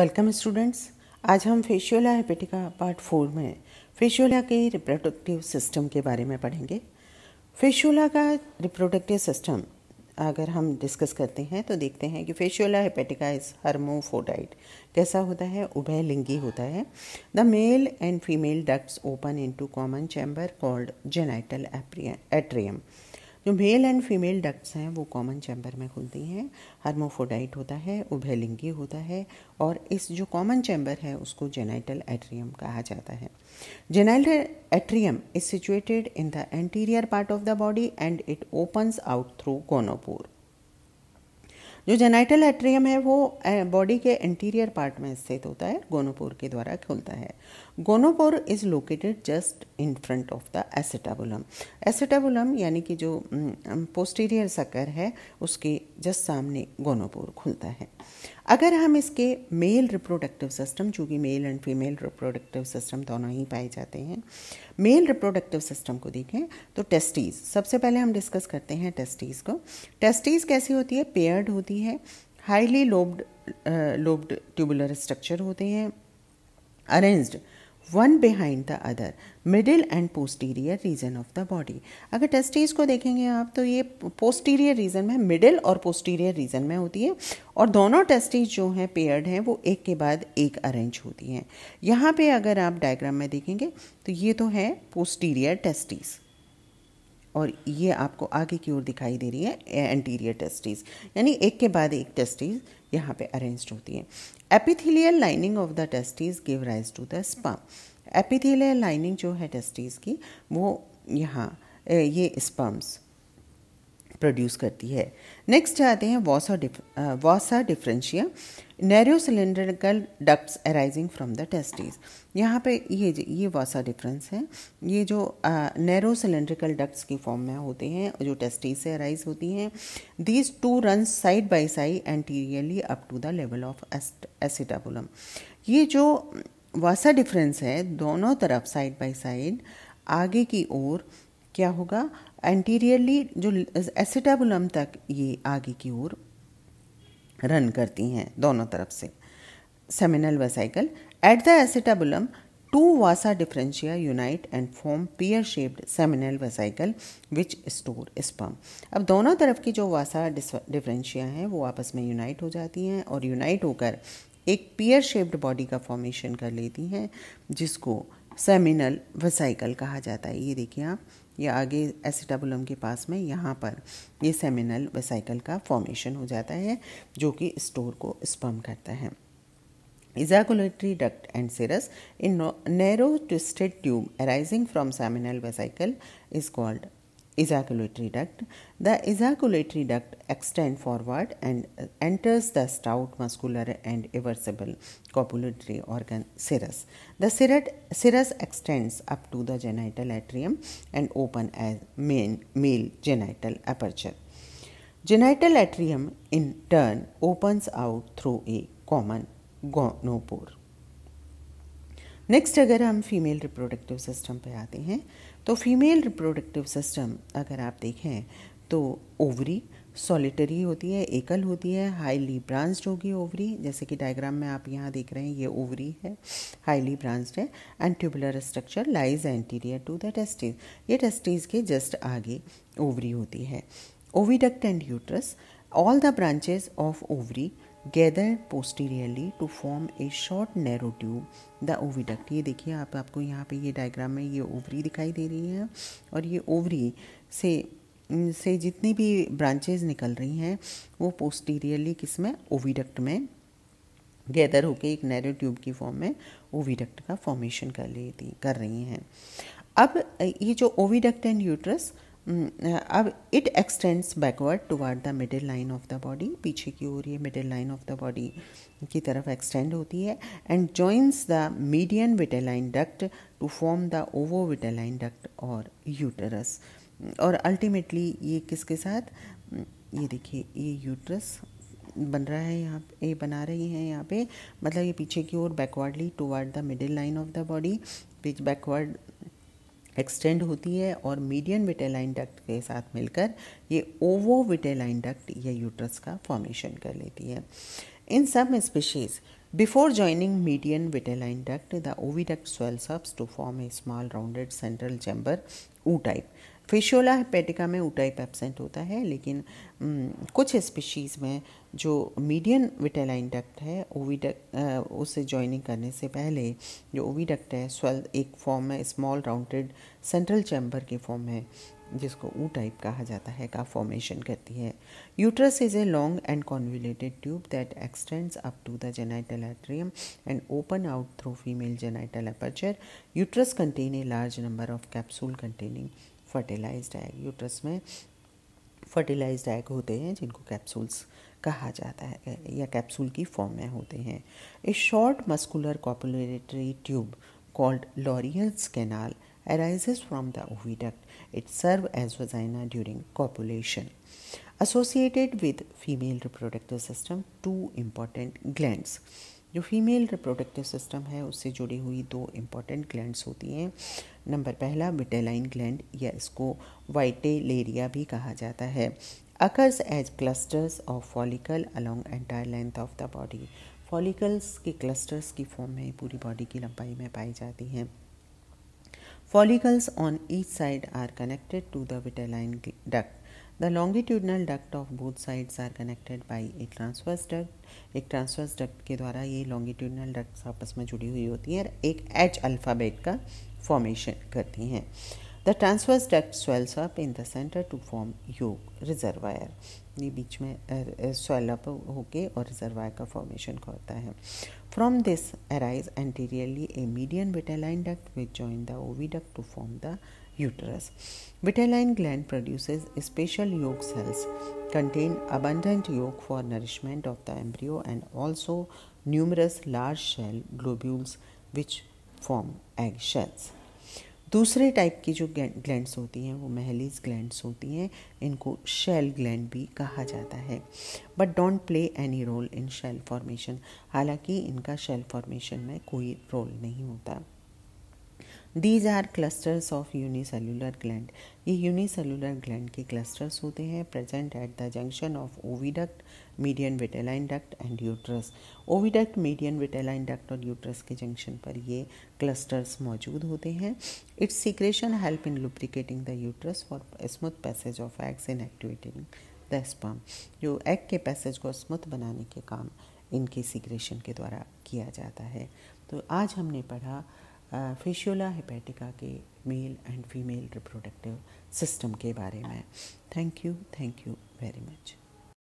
Welcome students आज हम fasciola hepatica part four में फेशियोला के रिप्रोडक्टिव सिस्टम के बारे में पढ़ेंगे फेशियोला का रिप्रोडक्टिव सिस्टम अगर हम डिस्कस करते हैं तो देखते हैं कि फेशियोला हेपेटिका इज हर्मोफोडाइट कैसा होता है उभय लिंगी होता है the male and female ducts open into common chamber called genital atrium जो मेल एंड फीमेल डक्ट्स हैं वो कॉमन चैम्बर में खुलती हैं हार्मोफोडाइट होता है उभयलिंगी होता है और इस जो कॉमन चैम्बर है उसको जेनाइटल एट्रियम कहा जाता है genital atrium is situated in the anterior part of the body and it opens out through gonopore जो जेनाइटल एट्रियम है वो बॉडी eh, के इंटीरियर पार्ट में स्थित होता है गोनोपोर के द्वारा खुलता है gonopore is located just in front of the acetabulum acetabulum यानी कि जो पोस्टीरियर सकर है उसके जस्ट सामने गोनोपोर खुलता है अगर हम इसके मेल रिप्रोडक्टिव सिस्टम चूँकि male and female reproductive system दोनों ही पाए जाते हैं मेल रिप्रोडक्टिव सिस्टम को देखें तो टेस्टीज सबसे पहले हम डिस्कस करते हैं टेस्टीज को टेस्टीज कैसी होती है पेयर्ड होती है highly lobed lobed tubular structure होते हैं arranged one behind the other middle and posterior region of the body अगर टेस्टीज को देखेंगे आप तो ये पोस्टीरियर रीजन में मिडिल और पोस्टीरियर रीजन में होती है और दोनों टेस्टीज जो हैं पेयर्ड हैं वो एक के बाद एक अरेंज होती हैं यहाँ पे अगर आप डायग्राम में देखेंगे तो ये तो है पोस्टीरियर टेस्टीज़ और ये आपको आगे की ओर दिखाई दे रही है एंटीरियर टेस्टिस यानी एक के बाद एक टेस्टिस यहाँ पे अरेंज होती है epithelial lining of the testis give rise to the sperm epithelial lining जो है टेस्टिस की वो यहाँ ये स्पर्म्स प्रोड्यूस करती है नेक्स्ट आते हैं vasa def vasa deferentia narrow cylindrical ducts arising from the testis यहाँ पे ये ये वासा डिफरेंस है ये जो नैरो सिलेंड्रिकल डक्ट्स की फॉर्म में होते हैं जो टेस्टिस से अराइज होती हैं these two run side by side anteriorly up to the level of acetabulum ये जो वासा डिफरेंस है दोनों तरफ साइड बाय साइड आगे की ओर क्या होगा एंटीरियरली जो एसिटाबुलम तक ये आगे की ओर रन करती हैं दोनों तरफ से seminal vesicle at the acetabulum two vasa deferentia unite and form pear shaped seminal vesicle which store sperm अब दोनों तरफ की जो वासा डिफरेंशिया हैं वो आपस में यूनाइट हो जाती हैं और यूनाइट होकर एक पियर शेप्ड बॉडी का फॉर्मेशन कर लेती हैं जिसको सेमिनल वेसाइकल कहा जाता है ये देखिए आप ये आगे एसिटाबुलम के पास में यहाँ पर ये सेमिनल वेसाइकल का फॉर्मेशन हो जाता है जो कि स्टोर को स्पर्म करता है ejaculatory duct and cirrus in narrow twisted tube arising from seminal vesicle is called ejaculatory duct. The ejaculatory duct extend forward and enters the stout muscular and irreversible copulatory organ serous. The serous extends up to the genital atrium and open as main male genital aperture. Genital atrium in turn opens out through a common gonopore. next agar hum female reproductive system pe aate hain तो female reproductive system अगर आप देखें तो ovary solitary होती है एकल होती है हाईली ब्रांच्ड होगी ओवरी जैसे कि डायग्राम में आप यहाँ देख रहे हैं ये ओवरी है हाईली ब्रांच्ड है and tubular structure lies anterior to the testis ये टेस्टिस के जस्ट आगे ओवरी होती है oviduct and uterus All the branches of ovary gather posteriorly to form a short narrow tube, the oviduct ये देखिए आप आपको यहाँ पे ये डायग्राम में ये ओवरी दिखाई दे रही है और ये ओवरी से से जितनी भी ब्रांचेज निकल रही हैं वो पोस्टीरियरली किस में ओविडक्ट में गैदर होकर एक नैरो ट्यूब की फॉर्म में ओविडक्ट का फॉर्मेशन कर लेती कर रही हैं अब ये जो oviduct and uterus Mm, uh, अब it extends backward toward the middle line of the body पीछे की ओर ये middle line of the body की तरफ एक्सटेंड होती है and joins the median vitelline duct to form the ovovitelline duct और यूटरस और अल्टीमेटली ये किसके साथ mm, ये देखिए ये यूटरस बन रहा है यहाँ ये बना रही हैं यहाँ पे मतलब ये पीछे की ओर backwardly toward the middle line of the body backward extend होती है और मीडियन विटेलाइन डक्ट के साथ मिलकर ये ओवो विटेलाइन डक्ट या यूट्रस का फॉर्मेशन कर लेती है इन सब species before joining median vitelline duct the oviduct swells up to form a small rounded central chamber ootype Fasciola hepatica में ऊटाइप एबसेंट होता है लेकिन कुछ स्पीशीज़ में जो मीडियन विटेलाइन डक्ट है ओविडक्ट उससे जॉइनिंग करने से पहले जो ओविडक्ट है स्वेल एक फॉर्म है स्मॉल राउंडेड सेंट्रल चैम्बर के फॉर्म है जिसको ऊ टाइप कहा जाता है का फॉर्मेशन करती है uterus is a long and convoluted tube that extends up to the genital atrium and open out through female genital aperture uterus contain a large number of capsule containing fertilized egg uterus में fertilized egg होते हैं जिनको capsules कहा जाता है या capsule की form में होते हैं a short muscular copulatory tube called Laurer's canal arises from the oviduct. It serves as vagina during copulation. Associated with female reproductive system, two important glands. जो फीमेल रिप्रोडक्टिव सिस्टम है उससे जुड़ी हुई दो इम्पॉर्टेंट ग्लैंड्स होती हैं number पहला vitelline gland या इसको वाइटेलेरिया भी कहा जाता है occurs as clusters of follicle along entire length of the body follicles के क्लस्टर्स की फॉर्म में पूरी बॉडी की लंबाई में पाई जाती हैं follicles on each side are connected to the vitelline duct The longitudinal duct of both sides are connected by a transverse duct. एक transverse duct के द्वारा ये longitudinal ducts आपस में जुड़ी हुई होती हैं एक H अल्फ़ाबेट का formation करती हैं the transverse duct swells up in the centre to form yolk reservoir ये बीच में स्वेल अप होके और रिजर्वायर का फॉर्मेशन होता है from this arise anteriorly a median vitelline duct which join the oviduct to form the uterus. Vitelline gland produces special yolk cells contain abundant yolk for nourishment of the embryo and also numerous large shell globules which form egg shells. दूसरे type की जो glands होती हैं वो Mehlis glands होती हैं इनको shell gland भी कहा जाता है but don't play any role in shell formation हालांकि इनका शेल फॉर्मेशन में कोई रोल नहीं होता these are clusters of unicellular gland ये यूनिसेलुलर ग्लैंड के क्लस्टर्स होते हैं present at the junction of oviduct median vitelline duct and uterus oviduct median vitelline duct और यूट्रस के जंक्शन पर ये क्लस्टर्स मौजूद होते हैं its secretion help in lubricating the uterus for smooth passage of eggs in activating the sperm जो egg के passage को स्मूथ बनाने के काम इनके सीक्रेशन के द्वारा किया जाता है तो आज हमने पढ़ा फेशियोला हेपेटिका के male and female reproductive system के बारे में thank you thank you very much